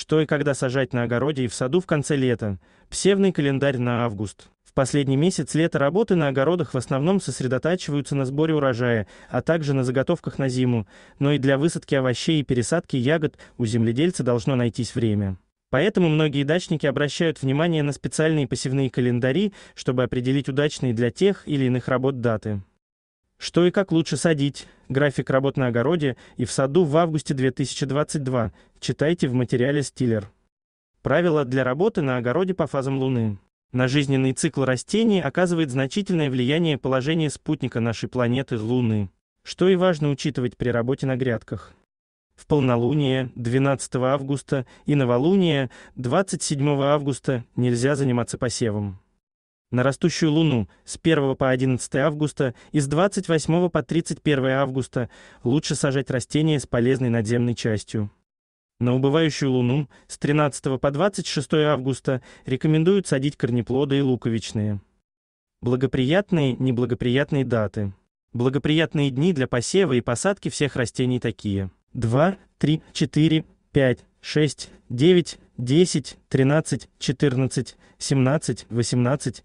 что и когда сажать на огороде и в саду в конце лета, псевдный календарь на август. В последний месяц лета работы на огородах в основном сосредотачиваются на сборе урожая, а также на заготовках на зиму, но и для высадки овощей и пересадки ягод у земледельца должно найтись время. Поэтому многие дачники обращают внимание на специальные посевные календари, чтобы определить удачные для тех или иных работ даты. Что и как лучше садить? График работ на огороде и в саду в августе 2022. Читайте в материале «Стиллер». Правила для работы на огороде по фазам Луны. На жизненный цикл растений оказывает значительное влияние положение спутника нашей планеты Луны, что и важно учитывать при работе на грядках. В полнолуние 12 августа и новолуние 27 августа нельзя заниматься посевом на растущую Луну с 1 по 11 августа и с 28 по 31 августа лучше сажать растения с полезной надземной частью. На убывающую Луну с 13 по 26 августа рекомендуют садить корнеплоды и луковичные. Благоприятные, неблагоприятные даты. Благоприятные дни для посева и посадки всех растений такие: 2, 3, 4, 5, 6, 9, 10, 13, 14, 17, 18,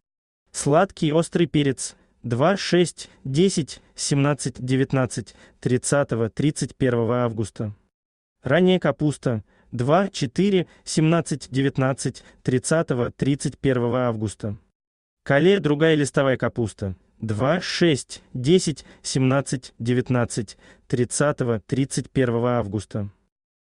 Сладкий острый перец 2, 6, 10, 17, 19, 30, 31 августа. Ранняя капуста 2, 4, 17, 19, 30, 31 августа. Кале другая листовая капуста 2, 6, 10, 17, 19, 30, 31 августа.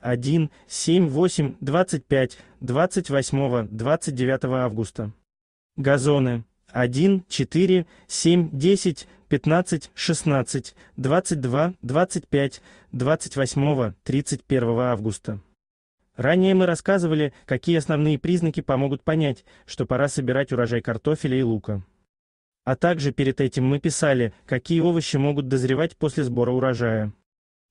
1, 7, 8, 25, 28, 29 августа. Газоны 1, 4, 7, 10, 15, 16, 22, 25, 28, 31 августа. Ранее мы рассказывали, какие основные признаки помогут понять, что пора собирать урожай картофеля и лука. А также перед этим мы писали, какие овощи могут дозревать после сбора урожая.